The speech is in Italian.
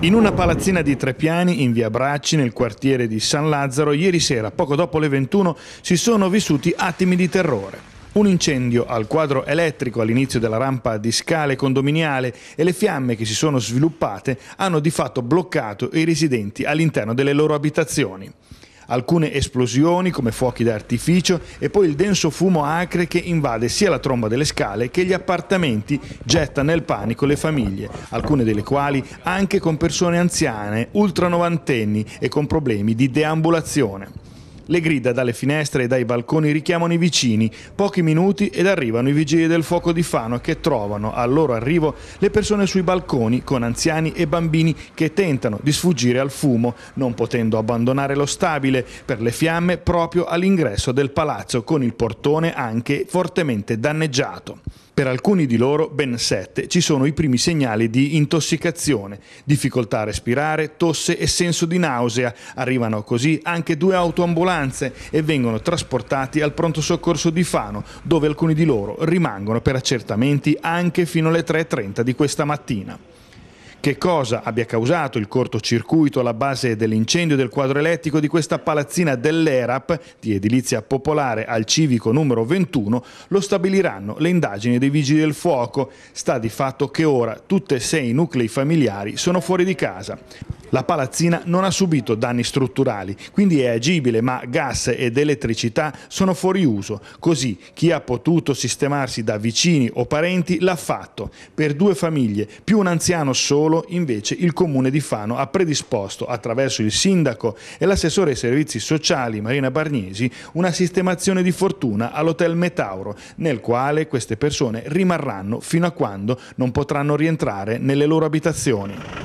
In una palazzina di tre piani in via Bracci, nel quartiere di San Lazzaro, ieri sera, poco dopo le 21, si sono vissuti attimi di terrore. Un incendio al quadro elettrico all'inizio della rampa di scale condominiale e le fiamme che si sono sviluppate hanno di fatto bloccato i residenti all'interno delle loro abitazioni alcune esplosioni come fuochi d'artificio e poi il denso fumo acre che invade sia la tromba delle scale che gli appartamenti, getta nel panico le famiglie, alcune delle quali anche con persone anziane, ultra novantenni e con problemi di deambulazione. Le grida dalle finestre e dai balconi richiamano i vicini, pochi minuti ed arrivano i vigili del fuoco di Fano che trovano al loro arrivo le persone sui balconi con anziani e bambini che tentano di sfuggire al fumo, non potendo abbandonare lo stabile per le fiamme proprio all'ingresso del palazzo con il portone anche fortemente danneggiato. Per alcuni di loro, ben sette, ci sono i primi segnali di intossicazione, difficoltà a respirare, tosse e senso di nausea. Arrivano così anche due autoambulanze e vengono trasportati al pronto soccorso di Fano, dove alcuni di loro rimangono per accertamenti anche fino alle 3.30 di questa mattina che cosa abbia causato il cortocircuito alla base dell'incendio del quadro elettrico di questa palazzina dell'ERAP di edilizia popolare al civico numero 21 lo stabiliranno le indagini dei vigili del fuoco. Sta di fatto che ora tutte e sei i nuclei familiari sono fuori di casa. La palazzina non ha subito danni strutturali, quindi è agibile, ma gas ed elettricità sono fuori uso, così chi ha potuto sistemarsi da vicini o parenti l'ha fatto. Per due famiglie, più un anziano solo, invece il comune di Fano ha predisposto, attraverso il sindaco e l'assessore ai servizi sociali Marina Barniesi, una sistemazione di fortuna all'hotel Metauro, nel quale queste persone rimarranno fino a quando non potranno rientrare nelle loro abitazioni.